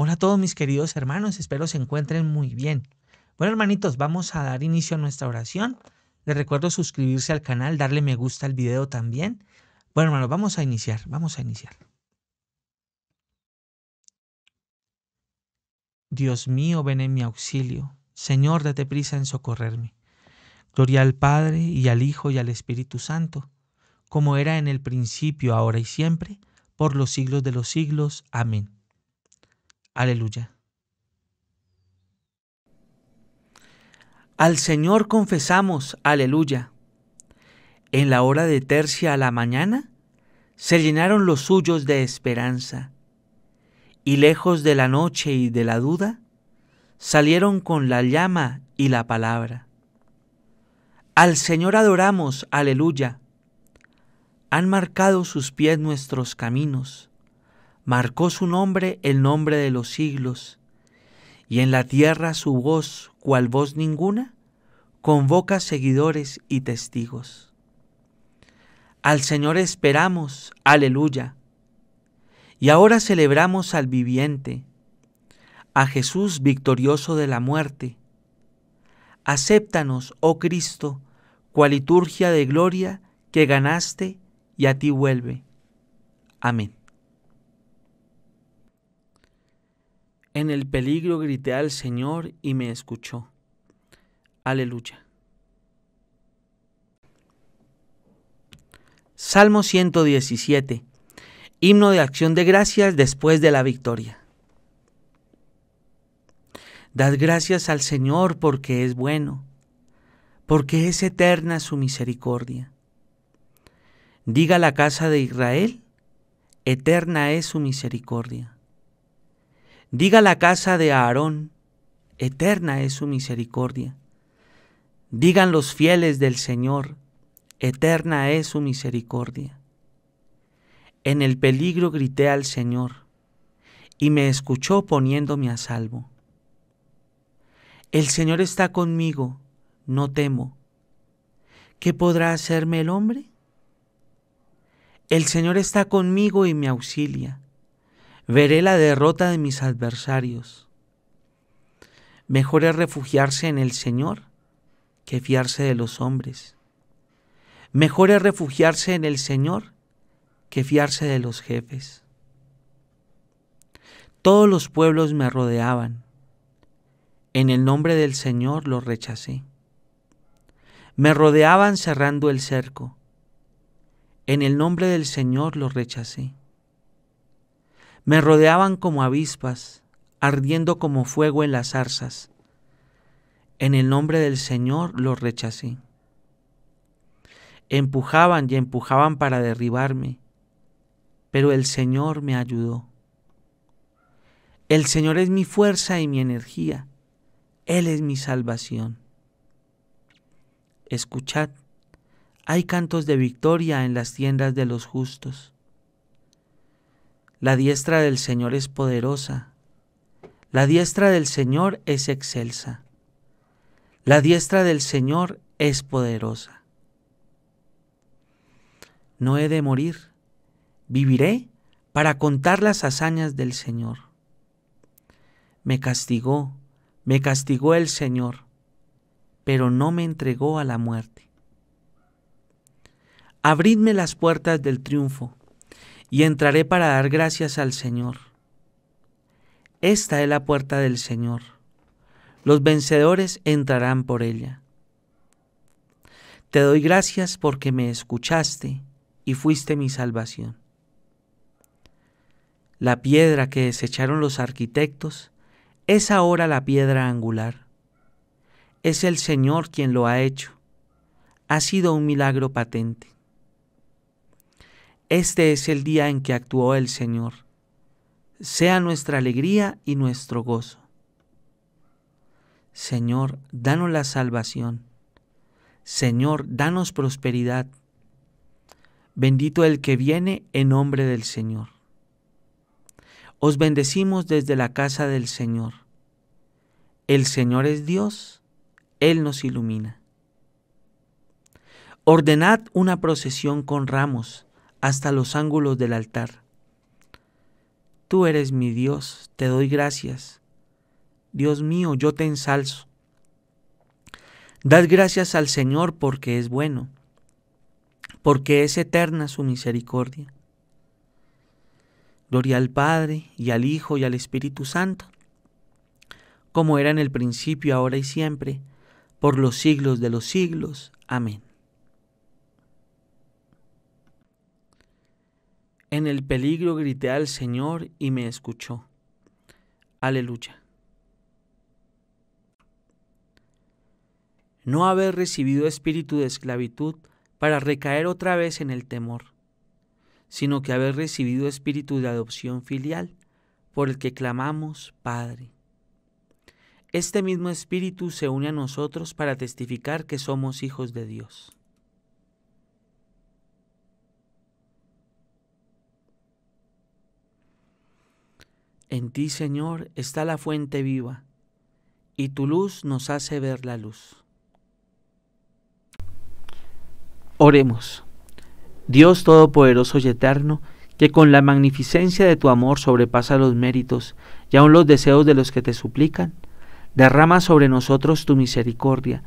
Hola a todos mis queridos hermanos, espero se encuentren muy bien. Bueno hermanitos, vamos a dar inicio a nuestra oración. Les recuerdo suscribirse al canal, darle me gusta al video también. Bueno hermanos, vamos a iniciar, vamos a iniciar. Dios mío, ven en mi auxilio. Señor, date prisa en socorrerme. Gloria al Padre y al Hijo y al Espíritu Santo, como era en el principio, ahora y siempre, por los siglos de los siglos. Amén. Aleluya. Al Señor confesamos, aleluya. En la hora de tercia a la mañana se llenaron los suyos de esperanza, y lejos de la noche y de la duda, salieron con la llama y la palabra. Al Señor adoramos, aleluya. Han marcado sus pies nuestros caminos marcó su nombre el nombre de los siglos, y en la tierra su voz, cual voz ninguna, convoca seguidores y testigos. Al Señor esperamos, aleluya. Y ahora celebramos al viviente, a Jesús victorioso de la muerte. Acéptanos, oh Cristo, cual liturgia de gloria que ganaste y a ti vuelve. Amén. En el peligro grité al Señor y me escuchó. Aleluya. Salmo 117. Himno de acción de gracias después de la victoria. Dad gracias al Señor porque es bueno, porque es eterna su misericordia. Diga la casa de Israel, eterna es su misericordia. Diga la casa de Aarón, eterna es su misericordia. Digan los fieles del Señor, eterna es su misericordia. En el peligro grité al Señor, y me escuchó poniéndome a salvo. El Señor está conmigo, no temo. ¿Qué podrá hacerme el hombre? El Señor está conmigo y me auxilia. Veré la derrota de mis adversarios. Mejor es refugiarse en el Señor que fiarse de los hombres. Mejor es refugiarse en el Señor que fiarse de los jefes. Todos los pueblos me rodeaban. En el nombre del Señor los rechacé. Me rodeaban cerrando el cerco. En el nombre del Señor los rechacé. Me rodeaban como avispas, ardiendo como fuego en las zarzas. En el nombre del Señor los rechacé. Empujaban y empujaban para derribarme, pero el Señor me ayudó. El Señor es mi fuerza y mi energía. Él es mi salvación. Escuchad, hay cantos de victoria en las tiendas de los justos. La diestra del Señor es poderosa. La diestra del Señor es excelsa. La diestra del Señor es poderosa. No he de morir. Viviré para contar las hazañas del Señor. Me castigó, me castigó el Señor, pero no me entregó a la muerte. Abridme las puertas del triunfo y entraré para dar gracias al Señor. Esta es la puerta del Señor. Los vencedores entrarán por ella. Te doy gracias porque me escuchaste y fuiste mi salvación. La piedra que desecharon los arquitectos es ahora la piedra angular. Es el Señor quien lo ha hecho. Ha sido un milagro patente. Este es el día en que actuó el Señor. Sea nuestra alegría y nuestro gozo. Señor, danos la salvación. Señor, danos prosperidad. Bendito el que viene en nombre del Señor. Os bendecimos desde la casa del Señor. El Señor es Dios, Él nos ilumina. Ordenad una procesión con ramos hasta los ángulos del altar. Tú eres mi Dios, te doy gracias. Dios mío, yo te ensalzo. Dad gracias al Señor porque es bueno, porque es eterna su misericordia. Gloria al Padre y al Hijo y al Espíritu Santo, como era en el principio, ahora y siempre, por los siglos de los siglos. Amén. En el peligro grité al Señor y me escuchó. Aleluya. No haber recibido espíritu de esclavitud para recaer otra vez en el temor, sino que haber recibido espíritu de adopción filial, por el que clamamos Padre. Este mismo espíritu se une a nosotros para testificar que somos hijos de Dios. En ti, Señor, está la fuente viva, y tu luz nos hace ver la luz. Oremos. Dios Todopoderoso y Eterno, que con la magnificencia de tu amor sobrepasa los méritos y aun los deseos de los que te suplican, derrama sobre nosotros tu misericordia